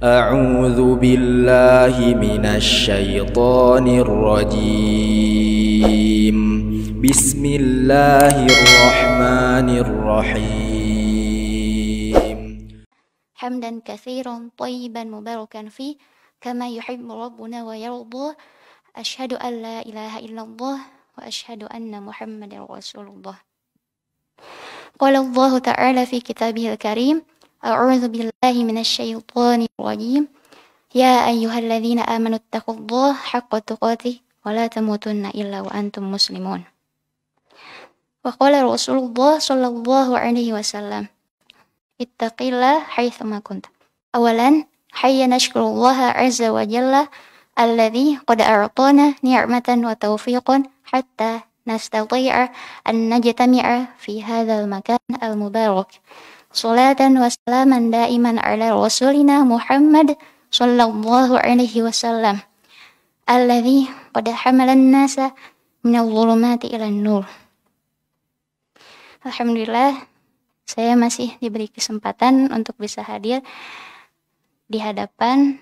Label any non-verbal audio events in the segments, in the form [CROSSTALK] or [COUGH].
أعوذ بالله من الشيطان الرجيم بسم الله الرحمن الرحيم حمدا كثيرا طيبا مباركا فيه كما يحب ربنا ويرضى أشهد أن لا إله إلا الله وأشهد أن محمدا رسول الله قال الله تعالى في كتابه الكريم أعوذ بالله من الشيطان الرجيم يا أيها الذين آمنوا اتقوا الله حق تقاته ولا تموتن إلا وأنتم مسلمون وقال رسول الله صلى الله عليه وسلم اتق الله حيثما كنت أولا Hayya nashkurullaha azza wa jalla alladhi qad a'tana ni'matan wa tawfiqan hatta nastati'a an najtami'a fi hadzal makan al mubarak. Salatan wa salaman daiman ala rasulina Muhammad sallallahu alaihi wasallam alladhi qad hamala an-nasa min adh-dhulumati ila nur. Alhamdulillah saya masih diberi kesempatan untuk bisa hadir di hadapan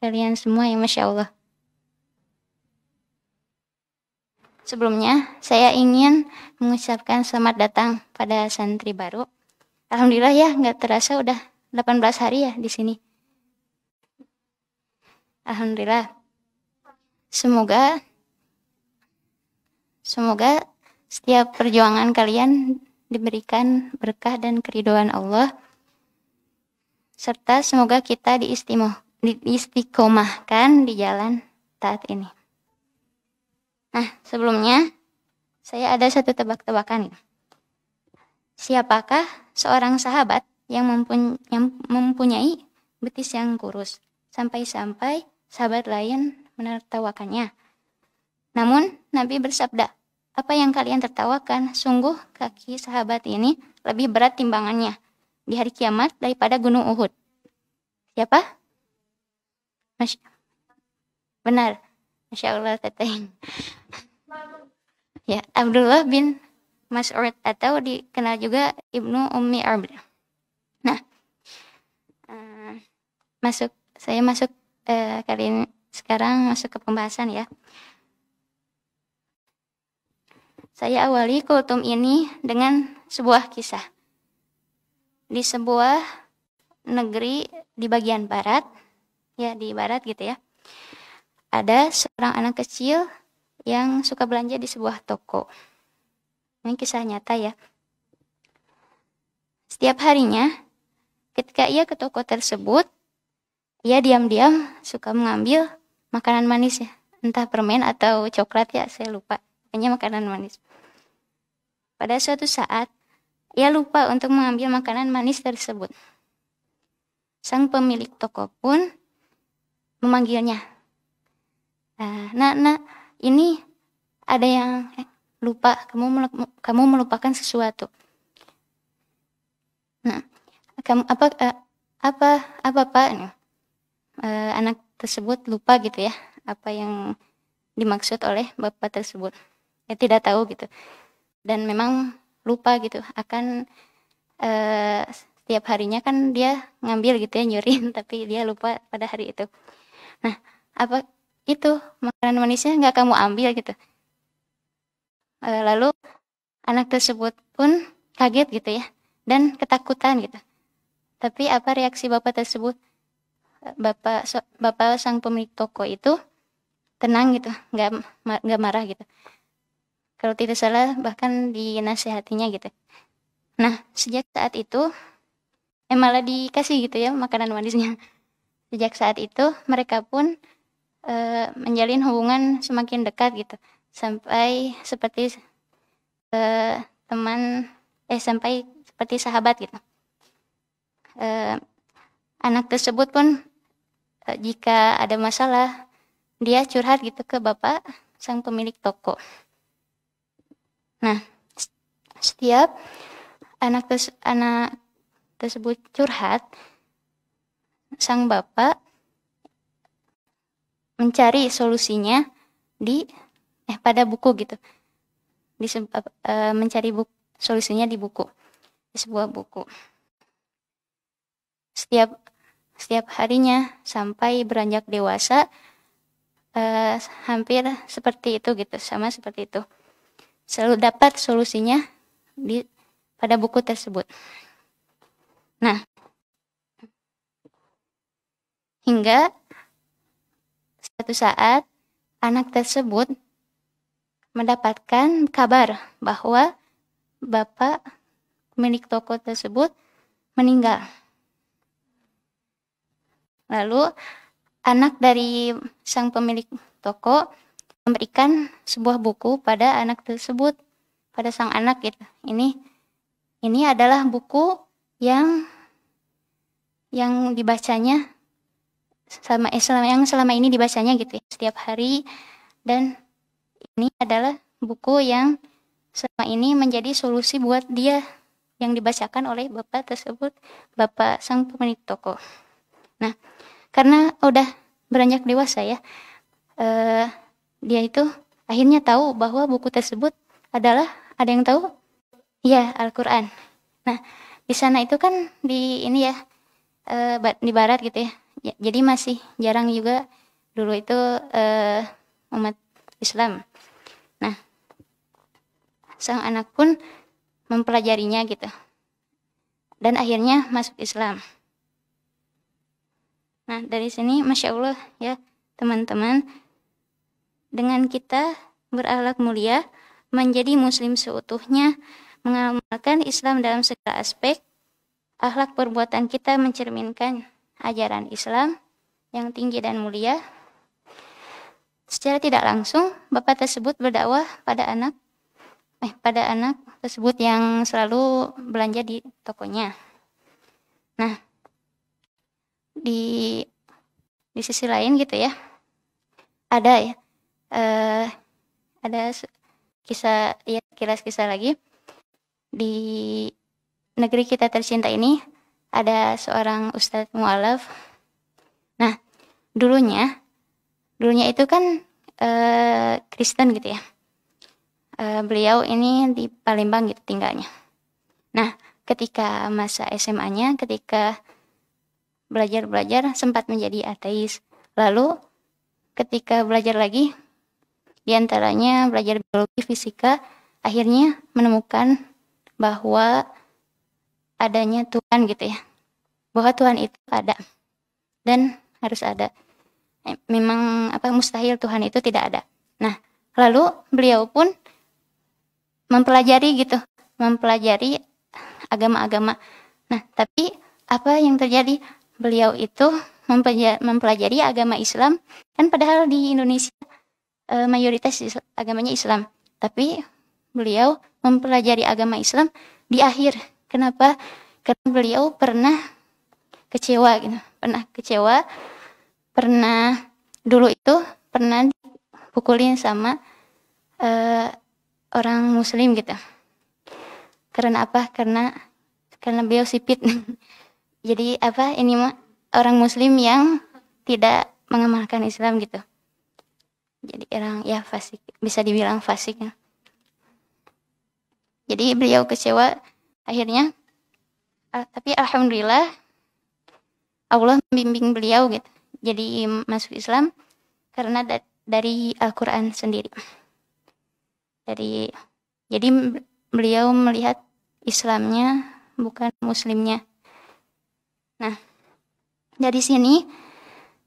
kalian semua ya Masya Allah. Sebelumnya, saya ingin mengucapkan selamat datang pada santri baru. Alhamdulillah ya, nggak terasa udah 18 hari ya di sini. Alhamdulillah. Semoga semoga setiap perjuangan kalian diberikan berkah dan keriduan Allah serta semoga kita diistimoh, diistiqomahkan di jalan taat ini. Nah, sebelumnya saya ada satu tebak-tebakan. Siapakah seorang sahabat yang mempunyai betis yang kurus sampai-sampai sahabat lain menertawakannya? Namun Nabi bersabda, "Apa yang kalian tertawakan, sungguh kaki sahabat ini lebih berat timbangannya." di hari kiamat daripada Gunung Uhud. Siapa? Masya Benar. Masya Allah Teteh. ya, Abdullah bin Mas'ud atau dikenal juga Ibnu Ummi Arbil. Nah, uh, masuk saya masuk uh, kali ini sekarang masuk ke pembahasan ya. Saya awali kultum ini dengan sebuah kisah di sebuah negeri di bagian barat, ya di barat gitu ya. Ada seorang anak kecil yang suka belanja di sebuah toko. Ini kisah nyata ya. Setiap harinya, ketika ia ke toko tersebut, ia diam-diam suka mengambil makanan manis ya. Entah permen atau coklat ya, saya lupa. Hanya makanan manis. Pada suatu saat, ia lupa untuk mengambil makanan manis tersebut. Sang pemilik toko pun memanggilnya. Nah, nak ini ada yang lupa, kamu kamu melupakan sesuatu. Nah, kamu apa eh, apa apa pak? Eh, anak tersebut lupa gitu ya apa yang dimaksud oleh bapak tersebut ya tidak tahu gitu dan memang lupa gitu akan eh, setiap harinya kan dia ngambil gitu ya nyurin [LAUGHS] tapi dia lupa pada hari itu nah apa itu makanan manisnya nggak kamu ambil gitu e, lalu anak tersebut pun kaget gitu ya dan ketakutan gitu tapi apa reaksi bapak tersebut eh, bapak so, bapak sang pemilik toko itu tenang gitu nggak nggak marah gitu kalau tidak salah bahkan dinasehatinya gitu nah sejak saat itu eh malah dikasih gitu ya makanan manisnya sejak saat itu mereka pun e, menjalin hubungan semakin dekat gitu sampai seperti e, teman eh sampai seperti sahabat gitu e, anak tersebut pun e, jika ada masalah dia curhat gitu ke bapak sang pemilik toko Nah, setiap anak tes anak tersebut curhat, sang bapak mencari solusinya di eh pada buku gitu. Di uh, mencari buku, solusinya di buku. Di sebuah buku. Setiap setiap harinya sampai beranjak dewasa eh, hampir seperti itu gitu, sama seperti itu selalu dapat solusinya di pada buku tersebut. Nah, hingga suatu saat anak tersebut mendapatkan kabar bahwa bapak pemilik toko tersebut meninggal. Lalu anak dari sang pemilik toko memberikan sebuah buku pada anak tersebut, pada sang anak gitu. Ini ini adalah buku yang yang dibacanya selama eh, yang selama ini dibacanya gitu ya, setiap hari dan ini adalah buku yang selama ini menjadi solusi buat dia yang dibacakan oleh bapak tersebut, bapak sang pemilik toko. Nah, karena udah beranjak dewasa ya, eh, dia itu akhirnya tahu bahwa buku tersebut adalah ada yang tahu? Ya, Al-Qur'an. Nah, di sana itu kan di ini ya e, di barat gitu ya. Jadi masih jarang juga dulu itu e, umat Islam. Nah, sang anak pun mempelajarinya gitu. Dan akhirnya masuk Islam. Nah, dari sini Masya Allah ya teman-teman dengan kita berakhlak mulia, menjadi muslim seutuhnya, mengamalkan Islam dalam segala aspek, akhlak perbuatan kita mencerminkan ajaran Islam yang tinggi dan mulia. Secara tidak langsung, Bapak tersebut berdakwah pada anak eh pada anak tersebut yang selalu belanja di tokonya. Nah, di di sisi lain gitu ya. Ada ya uh, ada kisah ya kilas kisah lagi di negeri kita tercinta ini ada seorang ustadz mualaf. Nah, dulunya dulunya itu kan uh, Kristen gitu ya. Uh, beliau ini di Palembang gitu tinggalnya. Nah, ketika masa SMA-nya ketika belajar-belajar sempat menjadi ateis. Lalu ketika belajar lagi di antaranya belajar biologi, fisika, akhirnya menemukan bahwa adanya Tuhan gitu ya. Bahwa Tuhan itu ada dan harus ada. Eh, memang apa mustahil Tuhan itu tidak ada. Nah, lalu beliau pun mempelajari gitu, mempelajari agama-agama. Nah, tapi apa yang terjadi? Beliau itu mempelajari agama Islam kan padahal di Indonesia e, mayoritas agamanya Islam, tapi beliau mempelajari agama Islam di akhir. Kenapa? Karena beliau pernah kecewa gitu, pernah kecewa, pernah dulu itu pernah dipukulin sama uh, orang muslim gitu. Karena apa? Karena karena beliau sipit. [LAUGHS] Jadi apa ini mah orang muslim yang tidak mengamalkan Islam gitu jadi orang ya fasik bisa dibilang fasik ya jadi beliau kecewa akhirnya tapi alhamdulillah Allah membimbing beliau gitu jadi masuk Islam karena da dari Al-Qur'an sendiri dari jadi beliau melihat Islamnya bukan muslimnya nah dari sini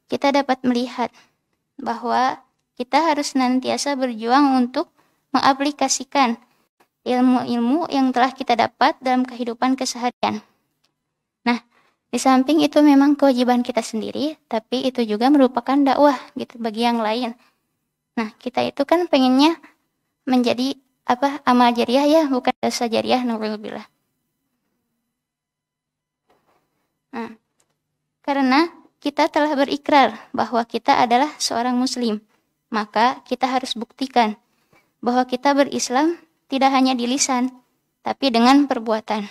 kita dapat melihat bahwa kita harus senantiasa berjuang untuk mengaplikasikan ilmu-ilmu yang telah kita dapat dalam kehidupan keseharian. Nah, di samping itu memang kewajiban kita sendiri, tapi itu juga merupakan dakwah gitu bagi yang lain. Nah, kita itu kan pengennya menjadi apa amal jariah ya, bukan dosa jariah Nah, karena kita telah berikrar bahwa kita adalah seorang muslim maka kita harus buktikan bahwa kita berislam tidak hanya di lisan, tapi dengan perbuatan.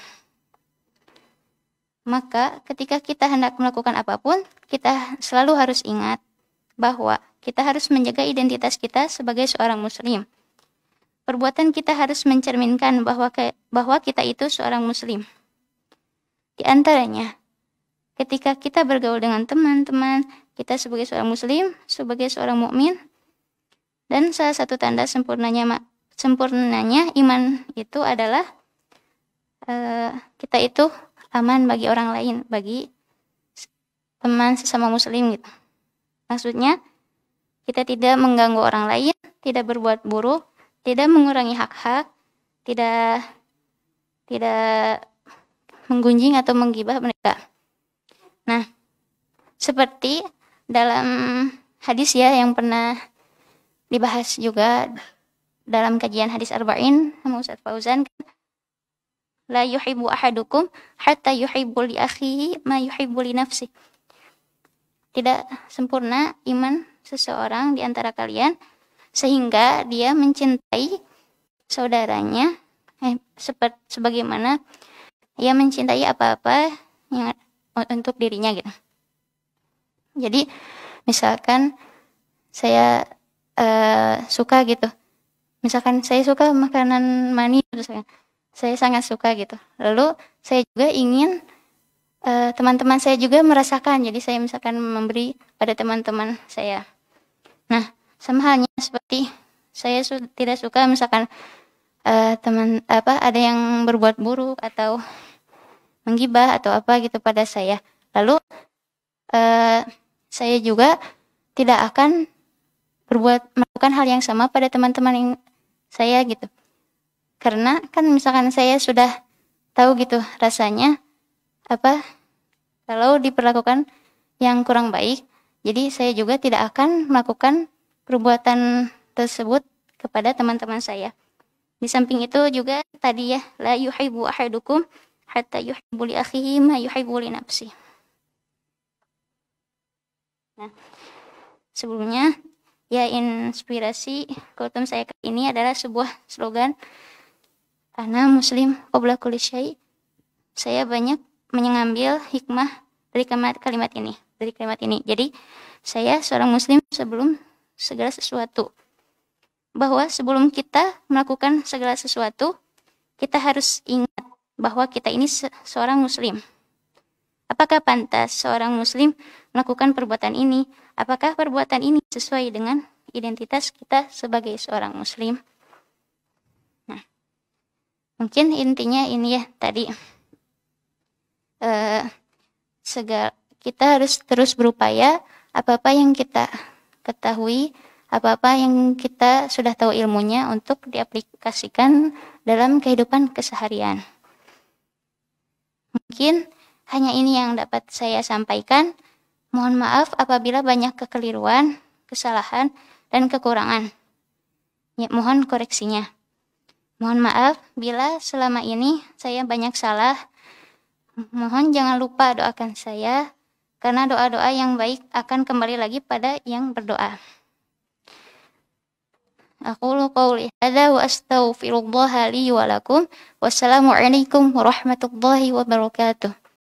Maka ketika kita hendak melakukan apapun, kita selalu harus ingat bahwa kita harus menjaga identitas kita sebagai seorang muslim. Perbuatan kita harus mencerminkan bahwa ke, bahwa kita itu seorang muslim. Di antaranya, ketika kita bergaul dengan teman-teman, kita sebagai seorang muslim, sebagai seorang mukmin, dan salah satu tanda sempurnanya sempurnanya iman itu adalah uh, kita itu aman bagi orang lain, bagi teman sesama muslim gitu. Maksudnya kita tidak mengganggu orang lain, tidak berbuat buruk, tidak mengurangi hak-hak, tidak tidak menggunjing atau menggibah mereka. Nah, seperti dalam hadis ya yang pernah dibahas juga dalam kajian hadis arba'in sama Ustaz Fauzan la yuhibbu ahadukum hatta yuhibbu li akhihi ma yuhibbu li nafsi tidak sempurna iman seseorang di antara kalian sehingga dia mencintai saudaranya eh, seperti sebagaimana ia mencintai apa-apa yang untuk dirinya gitu. Jadi misalkan saya Eh, suka gitu misalkan saya suka makanan manis misalkan saya sangat suka gitu lalu saya juga ingin eh, teman-teman uh, saya juga merasakan jadi saya misalkan memberi pada teman-teman saya nah sama halnya seperti saya su tidak suka misalkan uh, teman apa ada yang berbuat buruk atau menggibah atau apa gitu pada saya lalu uh, saya juga tidak akan berbuat melakukan hal yang sama pada teman-teman yang saya gitu. Karena kan misalkan saya sudah tahu gitu rasanya apa kalau diperlakukan yang kurang baik, jadi saya juga tidak akan melakukan perbuatan tersebut kepada teman-teman saya. Di samping itu juga tadi ya la yuhibbu ahadukum hatta yuhibbu li akhihi ma yuhibbu li nafsi. Nah, sebelumnya ya inspirasi kultum saya ini adalah sebuah slogan karena muslim obla kulisyai saya banyak mengambil hikmah dari kalimat, kalimat ini dari kalimat ini jadi saya seorang muslim sebelum segala sesuatu bahwa sebelum kita melakukan segala sesuatu kita harus ingat bahwa kita ini se seorang muslim Apakah pantas seorang muslim melakukan perbuatan ini? Apakah perbuatan ini sesuai dengan identitas kita sebagai seorang muslim? Nah, mungkin intinya ini ya tadi. Eh, segala, kita harus terus berupaya apa-apa yang kita ketahui, apa-apa yang kita sudah tahu ilmunya untuk diaplikasikan dalam kehidupan keseharian. Mungkin hanya ini yang dapat saya sampaikan. Mohon maaf apabila banyak kekeliruan, kesalahan, dan kekurangan. Ya, mohon koreksinya. Mohon maaf bila selama ini saya banyak salah. Mohon jangan lupa doakan saya, karena doa-doa yang baik akan kembali lagi pada yang berdoa. Aku qawli hadha wa astaghfirullah li wa lakum. Wassalamualaikum warahmatullahi wabarakatuh.